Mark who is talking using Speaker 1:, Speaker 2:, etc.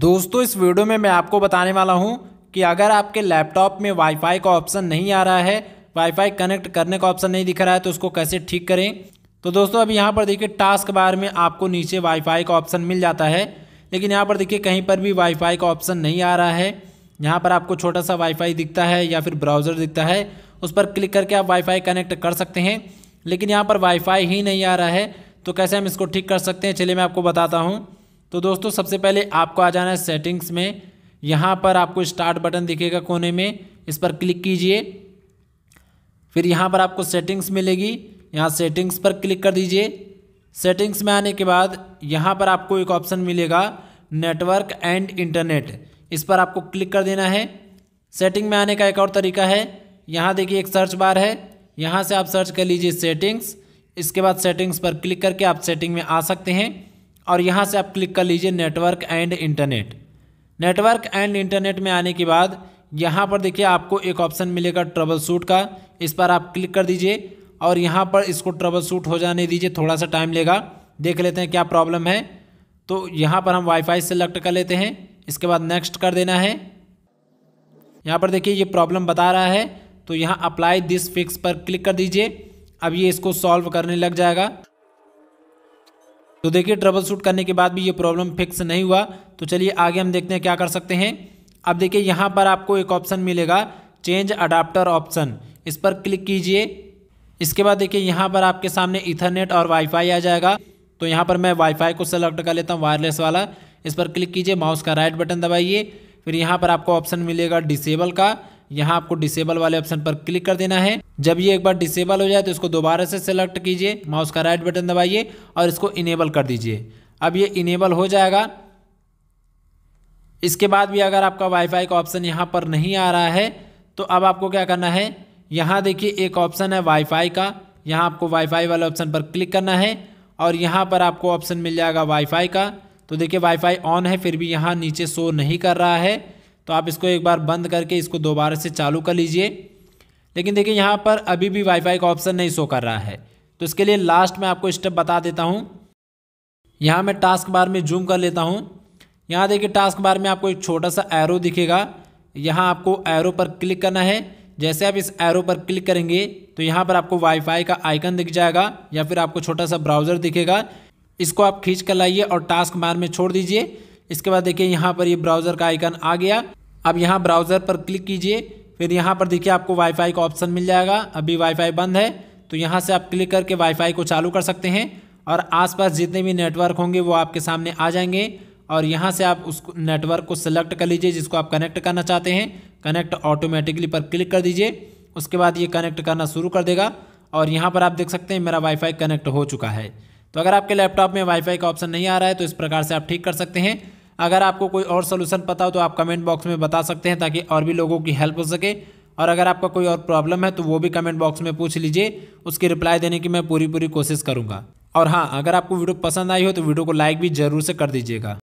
Speaker 1: दोस्तों इस वीडियो में मैं आपको बताने वाला हूँ कि अगर आपके लैपटॉप में वाईफाई का ऑप्शन नहीं आ रहा है वाईफाई कनेक्ट करने का ऑप्शन नहीं दिख रहा है तो उसको कैसे ठीक करें तो दोस्तों अब यहाँ पर देखिए टास्क बार में आपको नीचे वाईफाई का ऑप्शन मिल जाता है लेकिन यहाँ पर देखिए कहीं पर भी वाईफाई का ऑप्शन नहीं आ रहा है यहाँ पर आपको छोटा सा वाईफाई दिखता है या फिर ब्राउज़र दिखता है उस पर क्लिक करके आप वाईफाई कनेक्ट कर सकते हैं लेकिन यहाँ पर वाईफाई ही नहीं आ रहा है तो कैसे हम इसको ठीक कर सकते हैं चलिए मैं आपको बताता हूँ तो दोस्तों सबसे पहले आपको आ जाना है सेटिंग्स में यहाँ पर आपको स्टार्ट बटन दिखेगा कोने में इस पर क्लिक कीजिए फिर यहाँ पर आपको सेटिंग्स मिलेगी यहाँ सेटिंग्स पर क्लिक कर दीजिए सेटिंग्स में आने के बाद यहाँ पर आपको एक ऑप्शन मिलेगा नेटवर्क एंड इंटरनेट इस पर आपको क्लिक कर देना है सेटिंग में आने का एक और तरीका है यहाँ देखिए एक सर्च बार है यहाँ से आप सर्च कर लीजिए सेटिंग्स इसके बाद सेटिंग्स पर क्लिक करके आप सेटिंग में आ सकते हैं और यहाँ से आप क्लिक कर लीजिए network and internet network and internet में आने के बाद यहाँ पर देखिए आपको एक ऑप्शन मिलेगा ट्रबल सूट का इस पर आप क्लिक कर दीजिए और यहाँ पर इसको ट्रबल सूट हो जाने दीजिए थोड़ा सा टाइम लेगा देख लेते हैं क्या प्रॉब्लम है तो यहाँ पर हम वाईफाई सेलेक्ट कर लेते हैं इसके बाद नेक्स्ट कर देना है यहाँ पर देखिए ये प्रॉब्लम बता रहा है तो यहाँ अप्लाई दिस फिक्स पर क्लिक कर दीजिए अब ये इसको सॉल्व करने लग जाएगा तो देखिए ट्रबल शूट करने के बाद भी ये प्रॉब्लम फिक्स नहीं हुआ तो चलिए आगे हम देखते हैं क्या कर सकते हैं अब देखिए यहाँ पर आपको एक ऑप्शन मिलेगा चेंज अडाप्टर ऑप्शन इस पर क्लिक कीजिए इसके बाद देखिए यहाँ पर आपके सामने इथरनेट और वाईफाई आ जाएगा तो यहाँ पर मैं वाईफाई को सेलेक्ट कर लेता हूँ वायरलेस वाला इस पर क्लिक कीजिए माउस का राइट बटन दबाइए फिर यहाँ पर आपको ऑप्शन मिलेगा डिसेबल का यहाँ आपको डिसेबल वाले ऑप्शन पर क्लिक कर देना है जब ये एक बार डिसेबल हो जाए तो इसको दोबारा से सेलेक्ट कीजिए माउस का राइट बटन दबाइए और इसको इनेबल कर दीजिए अब ये इनेबल हो जाएगा इसके बाद भी अगर आपका वाईफाई का ऑप्शन यहाँ पर नहीं आ रहा है तो अब आपको क्या करना है यहाँ देखिए एक ऑप्शन है वाईफाई का यहाँ आपको वाईफाई वाले ऑप्शन पर क्लिक करना है और यहाँ पर आपको ऑप्शन मिल जाएगा वाईफाई का तो देखिए वाईफाई ऑन है फिर भी यहाँ नीचे शो नहीं कर रहा है तो आप इसको एक बार बंद करके इसको दोबारा से चालू कर लीजिए लेकिन देखिए यहाँ पर अभी भी वाईफाई का ऑप्शन नहीं शो कर रहा है तो इसके लिए लास्ट में आपको स्टेप बता देता हूँ यहाँ मैं टास्क बार में जूम कर लेता हूँ यहाँ देखिए टास्क बार में आपको एक छोटा सा एरो दिखेगा यहाँ आपको एरो पर क्लिक करना है जैसे आप इस एरो पर क्लिक करेंगे तो यहाँ पर आपको वाईफाई का आइकन दिख जाएगा या फिर आपको छोटा सा ब्राउज़र दिखेगा इसको आप खींच कर लाइए और टास्क बार में छोड़ दीजिए इसके बाद देखिए यहाँ पर ये यह ब्राउज़र का आइकन आ गया अब यहाँ ब्राउज़र पर क्लिक कीजिए फिर यहाँ पर देखिए आपको वाईफाई का ऑप्शन मिल जाएगा अभी वाईफाई बंद है तो यहाँ से आप क्लिक करके वाईफाई को चालू कर सकते हैं और आसपास जितने भी नेटवर्क होंगे वो आपके सामने आ जाएंगे और यहाँ से आप उस नेटवर्क को सिलेक्ट कर लीजिए जिसको आप कनेक्ट करना चाहते हैं कनेक्ट ऑटोमेटिकली पर क्लिक कर दीजिए उसके बाद ये कनेक्ट करना शुरू कर देगा और यहाँ पर आप देख सकते हैं मेरा वाईफाई कनेक्ट हो चुका है तो अगर आपके लैपटॉप में वाईफाई का ऑप्शन नहीं आ रहा है तो इस प्रकार से आप ठीक कर सकते हैं अगर आपको कोई और सोल्यूशन पता हो तो आप कमेंट बॉक्स में बता सकते हैं ताकि और भी लोगों की हेल्प हो सके और अगर आपका कोई और प्रॉब्लम है तो वो भी कमेंट बॉक्स में पूछ लीजिए उसकी रिप्लाई देने की मैं पूरी पूरी कोशिश करूँगा और हाँ अगर आपको वीडियो पसंद आई हो तो वीडियो को लाइक भी ज़रूर से कर दीजिएगा